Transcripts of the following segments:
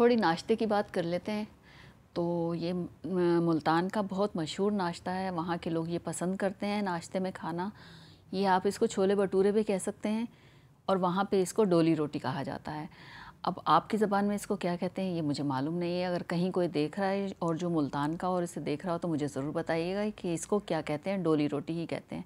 थोड़ी नाश्ते की बात कर लेते हैं तो ये मुल्तान का बहुत मशहूर नाश्ता है वहाँ के लोग ये पसंद करते हैं नाश्ते में खाना ये आप इसको छोले भटूरे भी कह सकते हैं और वहाँ पे इसको डोली रोटी कहा जाता है अब आपकी ज़बान में इसको क्या कहते हैं ये मुझे मालूम नहीं है अगर कहीं कोई देख रहा है और जो मुल्तान का और इसे देख रहा हो तो मुझे ज़रूर बताइएगा कि इसको क्या कहते हैं डोली रोटी ही कहते हैं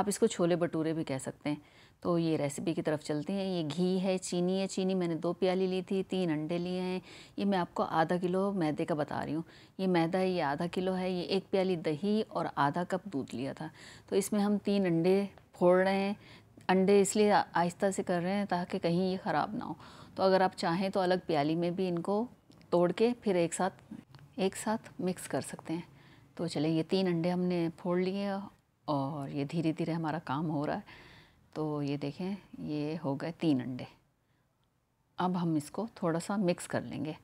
आप इसको छोले भटूरे भी कह सकते हैं तो ये रेसिपी की तरफ चलते हैं ये घी है चीनी है चीनी मैंने दो प्याली ली थी तीन अंडे लिए हैं ये मैं आपको आधा किलो मैदे का बता रही हूँ ये मैदा है ये आधा किलो है ये एक प्याली दही और आधा कप दूध लिया था तो इसमें हम तीन अंडे फोड़ रहे हैं अंडे इसलिए आहिस्ता से कर रहे हैं ताकि कहीं ये ख़राब ना हो तो अगर आप चाहें तो अलग प्याली में भी इनको तोड़ के फिर एक साथ एक साथ मिक्स कर सकते हैं तो चलिए ये तीन अंडे हमने फोड़ लिए और ये धीरे धीरे हमारा काम हो रहा है तो ये देखें ये हो गए तीन अंडे अब हम इसको थोड़ा सा मिक्स कर लेंगे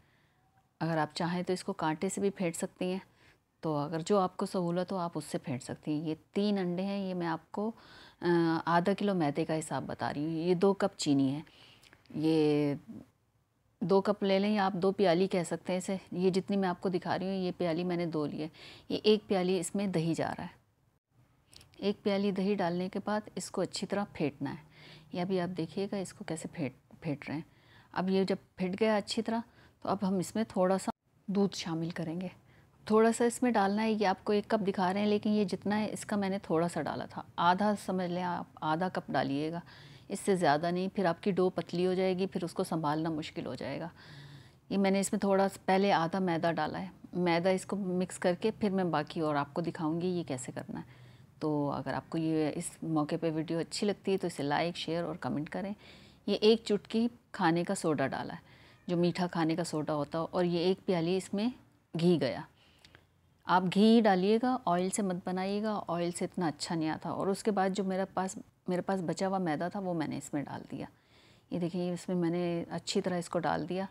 अगर आप चाहें तो इसको कांटे से भी फेंट सकती हैं तो अगर जो आपको सहूलत हो आप उससे फेंट सकती हैं ये तीन अंडे हैं ये मैं आपको आधा किलो मैदे का हिसाब बता रही हूँ ये दो कप चीनी है ये दो कप ले लें या आप दो प्याली कह सकते हैं इसे ये जितनी मैं आपको दिखा रही हूँ ये प्याली मैंने दो ली है ये एक प्याली इसमें दही जा रहा है एक प्याली दही डालने के बाद इसको अच्छी तरह फेंटना है ये अभी आप देखिएगा इसको कैसे फेंट फेंट रहे हैं अब ये जब फेंट गया अच्छी तरह तो अब हम इसमें थोड़ा सा दूध शामिल करेंगे थोड़ा सा इसमें डालना है ये आपको एक कप दिखा रहे हैं लेकिन ये जितना है इसका मैंने थोड़ा सा डाला था आधा समझ लें आप आधा कप डालिएगा इससे ज़्यादा नहीं फिर आपकी डो पतली हो जाएगी फिर उसको संभालना मुश्किल हो जाएगा ये मैंने इसमें थोड़ा पहले आधा मैदा डाला है मैदा इसको मिक्स करके फिर मैं बाकी और आपको दिखाऊंगी ये कैसे करना है तो अगर आपको ये इस मौके पे वीडियो अच्छी लगती है तो इसे लाइक शेयर और कमेंट करें ये एक चुटकी खाने का सोडा डाला है जो मीठा खाने का सोडा होता है और ये एक प्याली इसमें घी गया आप घी डालिएगा ऑयल से मत बनाइएगा ऑयल से इतना अच्छा नहीं आता और उसके बाद जो मेरा पास मेरे पास बचा हुआ मैदा था वो मैंने इसमें डाल दिया ये देखिए इसमें मैंने अच्छी तरह इसको डाल दिया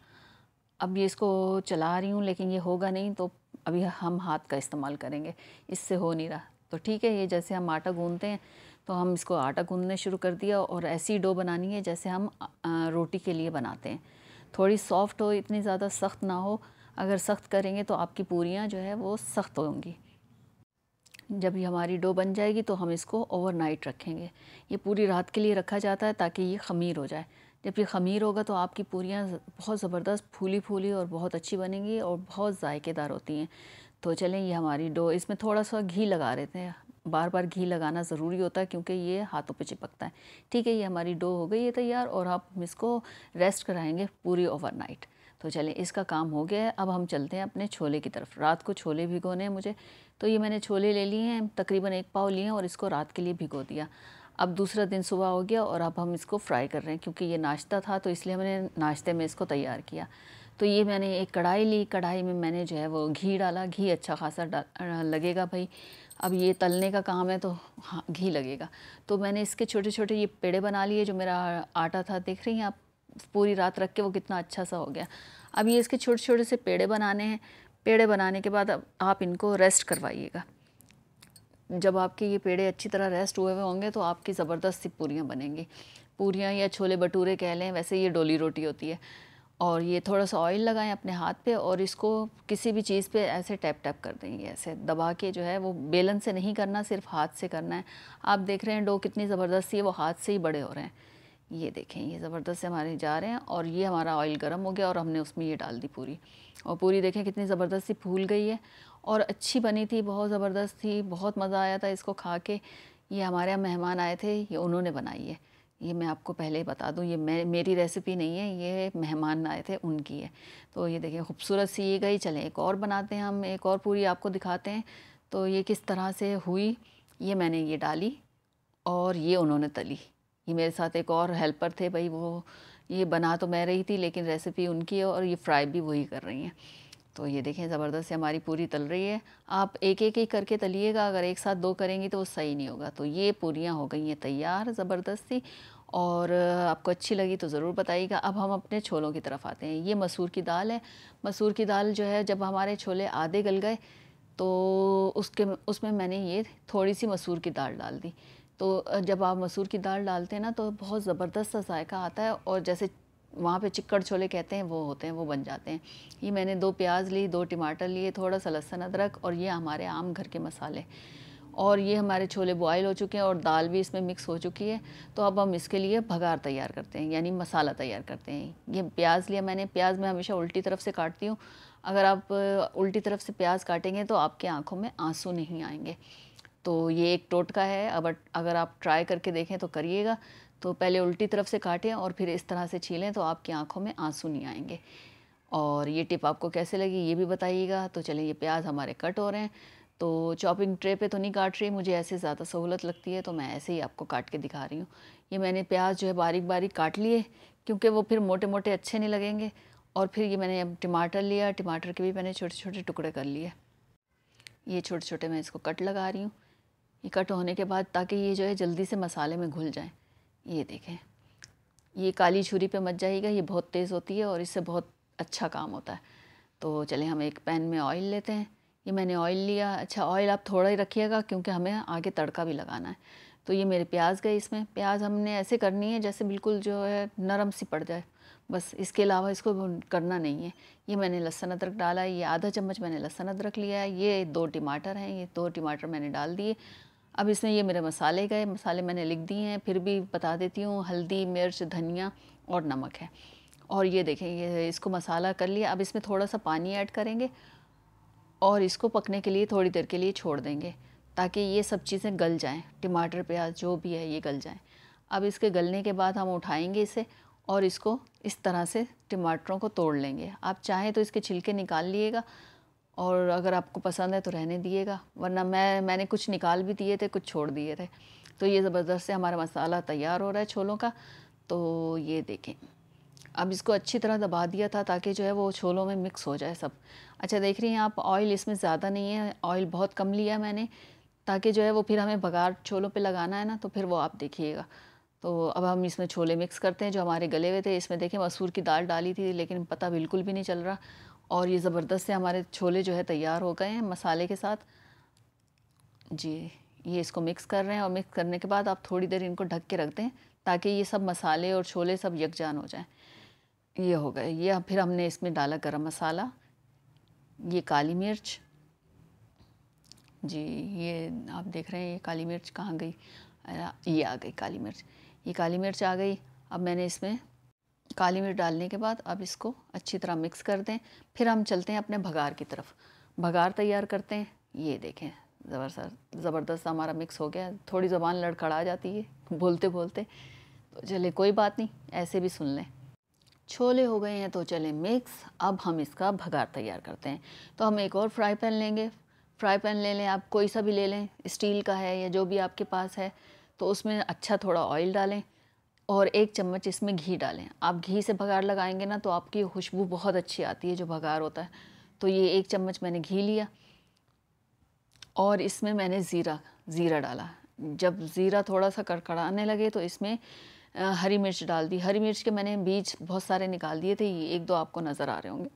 अब ये इसको चला रही हूँ लेकिन ये होगा नहीं तो अभी हम हाथ का इस्तेमाल करेंगे इससे हो नहीं रहा तो ठीक है ये जैसे हम आटा गूंदते हैं तो हम इसको आटा गूंदने शुरू कर दिया और ऐसी डो बनानी है जैसे हम रोटी के लिए बनाते हैं थोड़ी सॉफ्ट हो इतनी ज़्यादा सख्त ना हो अगर सख्त करेंगे तो आपकी पूरियाँ जो है वो सख्त होंगी जब ये हमारी डो बन जाएगी तो हम इसको ओवरनाइट रखेंगे ये पूरी रात के लिए रखा जाता है ताकि ये खमीर हो जाए जब ये खमीर होगा तो आपकी पूरियाँ बहुत ज़बरदस्त फूली फूली और बहुत अच्छी बनेंगी और बहुत जायकेदार होती हैं तो चलें ये हमारी डो इसमें थोड़ा सा घी लगा रहे थे बार बार घी लगाना ज़रूरी होता है क्योंकि ये हाथों पे चिपकता है ठीक है ये हमारी डो हो गई है तैयार और हम इसको रेस्ट कराएंगे पूरी ओवरनाइट तो चलें इसका काम हो गया है अब हम चलते हैं अपने छोले की तरफ रात को छोले भिगोने हैं मुझे तो ये मैंने छोले ले लिए हैं तकरीबन एक पाव लिए हैं और इसको रात के लिए भिगो दिया अब दूसरा दिन सुबह हो गया और अब हम इसको फ्राई कर रहे हैं क्योंकि ये नाश्ता था तो इसलिए मैंने नाश्ते में इसको तैयार किया तो ये मैंने एक कढ़ाई ली कढ़ाई में मैंने जो है वो घी डाला घी अच्छा खासा लगेगा भाई अब ये तलने का काम है तो हाँ घी लगेगा तो मैंने इसके छोटे छोटे ये पेड़े बना लिए जो मेरा आटा था देख रही हैं आप पूरी रात रख के वो कितना अच्छा सा हो गया अब ये इसके छोटे छोटे से पेड़े बनाने हैं पेड़े बनाने के बाद अब आप इनको रेस्ट करवाइएगा जब आपके ये पेड़े अच्छी तरह रेस्ट हुए हुए होंगे तो आपकी ज़बरदस्त सी पूरियाँ बनेंगी पूरियाँ या छोले भटूरे कह लें वैसे ये डोली रोटी होती है और ये थोड़ा सा ऑयल लगाएं अपने हाथ पे और इसको किसी भी चीज़ पे ऐसे टैप टैप कर देंगे ऐसे दबा के जो है वो बेलन से नहीं करना सिर्फ हाथ से करना है आप देख रहे हैं डो कितनी ज़बरदस्ती है वो हाथ से ही बड़े हो रहे हैं ये देखें ये ज़बरदस्त से हमारे जा रहे हैं और ये हमारा ऑयल गर्म हो गया और हमने उसमें ये डाल दी पूरी और पूरी देखें कितनी ज़बरदस्ती फूल गई है और अच्छी बनी थी बहुत ज़बरदस्त थी बहुत मज़ा आया था इसको खा के ये हमारे यहाँ मेहमान आए थे ये उन्होंने बनाई है ये मैं आपको पहले ही बता दूँ ये मैं मेरी रेसिपी नहीं है ये मेहमान आए थे उनकी है तो ये देखिए खूबसूरत सी ये गई चलें एक और बनाते हैं हम एक और पूरी आपको दिखाते हैं तो ये किस तरह से हुई ये मैंने ये डाली और ये उन्होंने तली ये मेरे साथ एक और हेल्पर थे भाई वो ये बना तो मैं रही थी लेकिन रेसिपी उनकी है और ये फ्राई भी वही कर रही हैं तो ये देखें ज़बरदस्त हमारी पूरी तल रही है आप एक एक ही करके तलिएगा अगर एक साथ दो करेंगी तो वो सही नहीं होगा तो ये पूरियाँ हो गई हैं तैयार ज़बरदस्ती और आपको अच्छी लगी तो ज़रूर बताइएगा अब हम अपने छोलों की तरफ आते हैं ये मसूर की दाल है मसूर की दाल जो है जब हमारे छोले आधे गल गए तो उसके उसमें मैंने ये थोड़ी सी मसूर की दाल डाल दी तो जब आप मसूर की दाल डालते हैं ना तो बहुत ज़बरदस्त सा जायका आता है और जैसे वहाँ पे चिक्कड़ छोले कहते हैं वो होते हैं वो बन जाते हैं ये मैंने दो प्याज ली दो टमाटर लिए थोड़ा सा लहसन अदरक और ये हमारे आम घर के मसाले और ये हमारे छोले बॉयल हो चुके हैं और दाल भी इसमें मिक्स हो चुकी है तो अब हम इसके लिए भगार तैयार करते हैं यानी मसाला तैयार करते हैं ये प्याज लिया मैंने प्याज मैं हमेशा उल्टी तरफ से काटती हूँ अगर आप उल्टी तरफ से प्याज काटेंगे तो आपकी आँखों में आंसू नहीं आएंगे तो ये एक टोटका है अब अगर आप ट्राई करके देखें तो करिएगा तो पहले उल्टी तरफ से काटें और फिर इस तरह से छीलें तो आपकी आंखों में आंसू नहीं आएंगे और ये टिप आपको कैसे लगी ये भी बताइएगा तो चलें ये प्याज हमारे कट हो रहे हैं तो चॉपिंग ट्रे पे तो नहीं काट रही मुझे ऐसे ज़्यादा सहूलत लगती है तो मैं ऐसे ही आपको काट के दिखा रही हूँ ये मैंने प्याज जो है बारीक बारीक काट लिए क्योंकि वो फिर मोटे मोटे अच्छे नहीं लगेंगे और फिर ये मैंने अब टमाटर लिया टमाटर के भी मैंने छोटे छोटे टुकड़े कर लिए ये छोटे छोटे मैं इसको कट लगा रही हूँ ये कट होने के बाद ताकि ये जो है जल्दी से मसाले में घुल जाएँ ये देखें ये काली छुरी पे मत जाइएगा ये बहुत तेज़ होती है और इससे बहुत अच्छा काम होता है तो चले हम एक पैन में ऑयल लेते हैं ये मैंने ऑयल लिया अच्छा ऑयल आप थोड़ा ही रखिएगा क्योंकि हमें आगे तड़का भी लगाना है तो ये मेरे प्याज गए इसमें प्याज हमने ऐसे करनी है जैसे बिल्कुल जो है नरम सी पड़ जाए बस इसके अलावा इसको करना नहीं है ये मैंने लहसुन अदरक डाला है ये आधा चम्मच मैंने लहसुन अदरक लिया है ये दो टमाटर हैं ये दो टमाटर मैंने डाल दिए अब इसमें ये मेरे मसाले गए मसाले मैंने लिख दिए हैं फिर भी बता देती हूँ हल्दी मिर्च धनिया और नमक है और ये देखें ये इसको मसाला कर लिया अब इसमें थोड़ा सा पानी ऐड करेंगे और इसको पकने के लिए थोड़ी देर के लिए छोड़ देंगे ताकि ये सब चीज़ें गल जाएं टमाटर प्याज जो भी है ये गल जाएं अब इसके गलने के बाद हम उठाएंगे इसे और इसको इस तरह से टमाटरों को तोड़ लेंगे आप चाहें तो इसके छिलके निकाल लिएगा और अगर आपको पसंद है तो रहने दिएगा वरना मैं मैंने कुछ निकाल भी दिए थे कुछ छोड़ दिए थे तो ये ज़बरदस्त से हमारा मसाला तैयार हो रहा है छोलों का तो ये देखें अब इसको अच्छी तरह दबा दिया था ताकि जो है वो छोलों में मिक्स हो जाए सब अच्छा देख रही हैं आप ऑयल इसमें ज़्यादा नहीं है ऑयल बहुत कम लिया मैंने ताकि जो है वो फिर हमें बघार छोलों पे लगाना है ना तो फिर वो आप देखिएगा तो अब हम इसमें छोले मिक्स करते हैं जो हमारे गले हुए थे इसमें देखें मसूर की दाल डाली थी लेकिन पता बिल्कुल भी नहीं चल रहा और ये ज़बरदस्त से हमारे छोले जो है तैयार हो गए हैं मसाले के साथ जी ये इसको मिक्स कर रहे हैं और मिक्स करने के बाद आप थोड़ी देर इनको ढक के रख दें ताकि ये सब मसाले और छोले सब यकजान हो जाएं ये हो गए ये फिर हमने इसमें डाला गरम मसाला ये काली मिर्च जी ये आप देख रहे हैं ये काली मिर्च कहाँ गई ये आ गई काली मिर्च ये काली मिर्च आ गई अब मैंने इसमें काली मिर्च डालने के बाद अब इसको अच्छी तरह मिक्स कर दें फिर हम चलते हैं अपने भगार की तरफ भगार तैयार करते हैं ये देखें ज़बरदस्त ज़बरदस्त हमारा मिक्स हो गया थोड़ी ज़बान लड़खड़ा जाती है बोलते बोलते तो चले कोई बात नहीं ऐसे भी सुन लें छोले हो गए हैं तो चले मिक्स अब हम इसका भगार तैयार करते हैं तो हम एक और फ्राई पैन लेंगे फ्राई पैन ले लें आप कोई सा भी ले लें स्टील का है या जो भी आपके पास है तो उसमें अच्छा थोड़ा ऑयल डालें और एक चम्मच इसमें घी डालें आप घी से भगार लगाएंगे ना तो आपकी खुशबू बहुत अच्छी आती है जो भगार होता है तो ये एक चम्मच मैंने घी लिया और इसमें मैंने ज़ीरा ज़ीरा डाला जब ज़ीरा थोड़ा सा कड़कड़ाने लगे तो इसमें हरी मिर्च डाल दी हरी मिर्च के मैंने बीज बहुत सारे निकाल दिए थे ये एक दो आपको नज़र आ रहे होंगे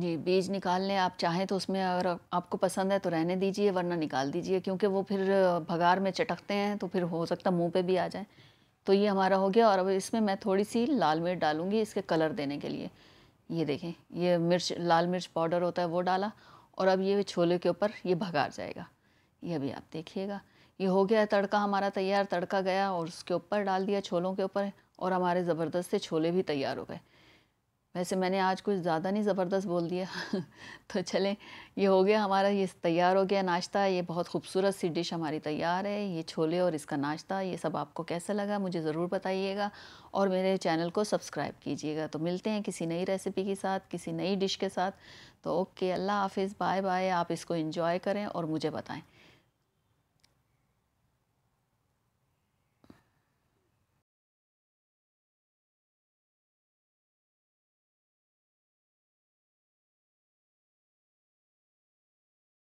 जी बीज निकाल लें आप चाहें तो उसमें अगर आपको पसंद है तो रहने दीजिए वरना निकाल दीजिए क्योंकि वो फिर भगार में चटकते हैं तो फिर हो सकता मुंह पे भी आ जाए तो ये हमारा हो गया और अब इसमें मैं थोड़ी सी लाल मिर्च डालूँगी इसके कलर देने के लिए ये देखें ये मिर्च लाल मिर्च पाउडर होता है वो डाला और अब ये छोले के ऊपर ये भगार जाएगा ये अभी आप देखिएगा ये हो गया तड़का हमारा तैयार तड़का गया और उसके ऊपर डाल दिया छोलों के ऊपर और हमारे ज़बरदस्त से छोले भी तैयार हो गए वैसे मैंने आज कुछ ज़्यादा नहीं ज़बरदस्त बोल दिया तो चलें ये हो गया हमारा ये तैयार हो गया नाश्ता ये बहुत खूबसूरत सी डिश हमारी तैयार है ये छोले और इसका नाश्ता ये सब आपको कैसा लगा मुझे ज़रूर बताइएगा और मेरे चैनल को सब्सक्राइब कीजिएगा तो मिलते हैं किसी नई रेसिपी के साथ किसी नई डिश के साथ तो ओके अल्लाह हाफिज़ बाय बाय आप इसको इन्जॉय करें और मुझे बताएँ